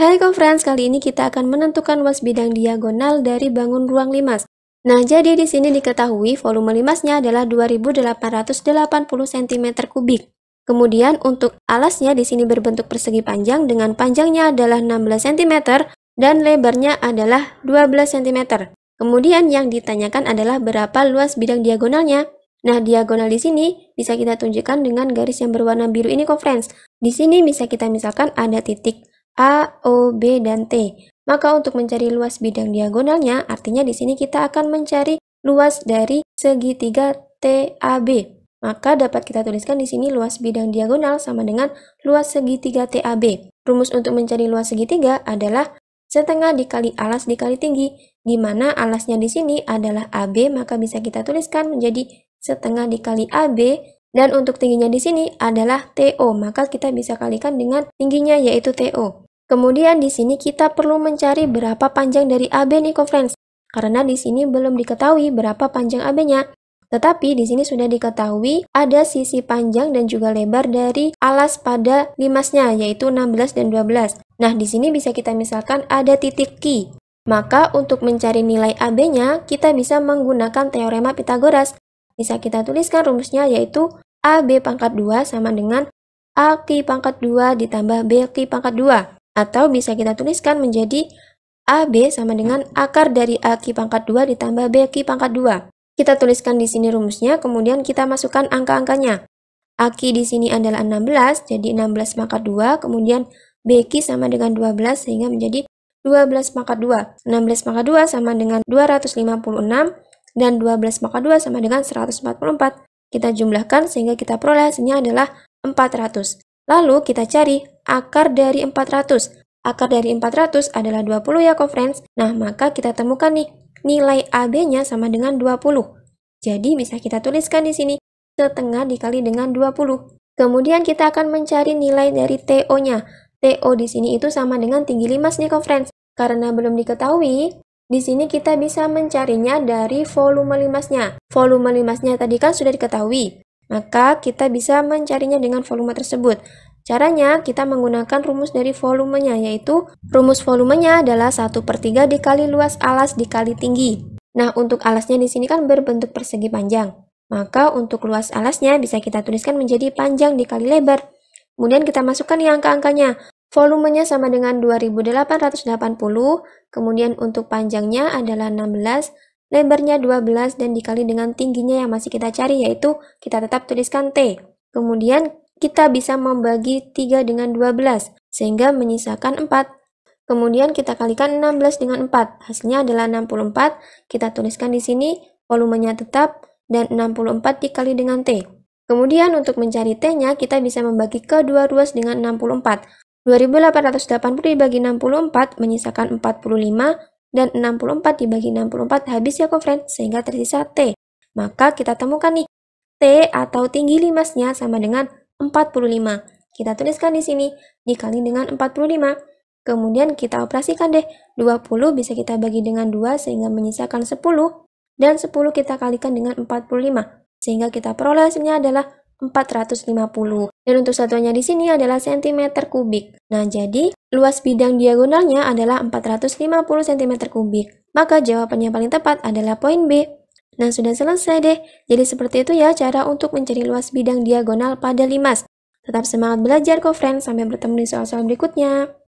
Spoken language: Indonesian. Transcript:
Hai conference, kali ini kita akan menentukan luas bidang diagonal dari bangun ruang limas. Nah, jadi di sini diketahui volume limasnya adalah 2880 cm kubik. Kemudian untuk alasnya di sini berbentuk persegi panjang dengan panjangnya adalah 16 cm dan lebarnya adalah 12 cm. Kemudian yang ditanyakan adalah berapa luas bidang diagonalnya. Nah, diagonal di sini bisa kita tunjukkan dengan garis yang berwarna biru ini, conference. Di sini bisa kita misalkan ada titik A, O, B, dan T. Maka untuk mencari luas bidang diagonalnya, artinya di sini kita akan mencari luas dari segitiga TAB. Maka dapat kita tuliskan di sini luas bidang diagonal sama dengan luas segitiga TAB. Rumus untuk mencari luas segitiga adalah setengah dikali alas dikali tinggi, di mana alasnya di sini adalah AB, maka bisa kita tuliskan menjadi setengah dikali AB, dan untuk tingginya di sini adalah TO, maka kita bisa kalikan dengan tingginya yaitu TO. Kemudian di sini kita perlu mencari berapa panjang dari AB nih conference, karena di sini belum diketahui berapa panjang AB-nya. Tetapi di sini sudah diketahui ada sisi panjang dan juga lebar dari alas pada limasnya, yaitu 16 dan 12. Nah, di sini bisa kita misalkan ada titik Q. Maka untuk mencari nilai AB-nya, kita bisa menggunakan teorema Pitagoras. Bisa kita tuliskan rumusnya yaitu AB pangkat 2 sama dengan AQ pangkat 2 ditambah BQ pangkat 2. Atau bisa kita tuliskan menjadi AB sama dengan akar dari A AQ pangkat 2 ditambah B BQ pangkat 2. Kita tuliskan di sini rumusnya, kemudian kita masukkan angka-angkanya. a AQ di sini adalah 16, jadi 16 pangkat 2, kemudian b BQ sama dengan 12 sehingga menjadi 12 pangkat 2. 16 pangkat 2 sama dengan 256 dan 12 pangkat 2 sama dengan 144. Kita jumlahkan sehingga kita peroleh hasilnya adalah 400. Lalu kita cari akar dari 400. Akar dari 400 adalah 20 ya, friends. Nah, maka kita temukan nih, nilai AB-nya sama dengan 20. Jadi, bisa kita tuliskan di sini, setengah dikali dengan 20. Kemudian kita akan mencari nilai dari TO-nya. TO di sini itu sama dengan tinggi limas nih, friends. Karena belum diketahui, di sini kita bisa mencarinya dari volume limasnya. Volume limasnya tadi kan sudah diketahui maka kita bisa mencarinya dengan volume tersebut. Caranya, kita menggunakan rumus dari volumenya, yaitu rumus volumenya adalah 1 per 3 dikali luas alas dikali tinggi. Nah, untuk alasnya di sini kan berbentuk persegi panjang. Maka untuk luas alasnya bisa kita tuliskan menjadi panjang dikali lebar. Kemudian kita masukkan yang angka-angkanya. Volumenya sama dengan 2880, kemudian untuk panjangnya adalah 16, lebarnya 12 dan dikali dengan tingginya yang masih kita cari yaitu kita tetap tuliskan T. Kemudian kita bisa membagi 3 dengan 12 sehingga menyisakan 4. Kemudian kita kalikan 16 dengan 4. Hasilnya adalah 64. Kita tuliskan di sini volumenya tetap dan 64 dikali dengan T. Kemudian untuk mencari T-nya kita bisa membagi ke 2 ruas dengan 64. 2880 dibagi 64 menyisakan 45 dan 64 dibagi 64 habis ya kok friend, sehingga tersisa T. Maka kita temukan nih, T atau tinggi limasnya sama dengan 45. Kita tuliskan di sini, dikali dengan 45. Kemudian kita operasikan deh, 20 bisa kita bagi dengan 2 sehingga menyisakan 10, dan 10 kita kalikan dengan 45, sehingga kita peroleh hasilnya adalah 450. Dan untuk satuannya di sini adalah cm kubik. Nah, jadi Luas bidang diagonalnya adalah 450 cm kubik. Maka jawabannya paling tepat adalah poin B. Nah, sudah selesai deh. Jadi seperti itu ya cara untuk mencari luas bidang diagonal pada limas. Tetap semangat belajar kok friends. sampai bertemu di soal-soal berikutnya.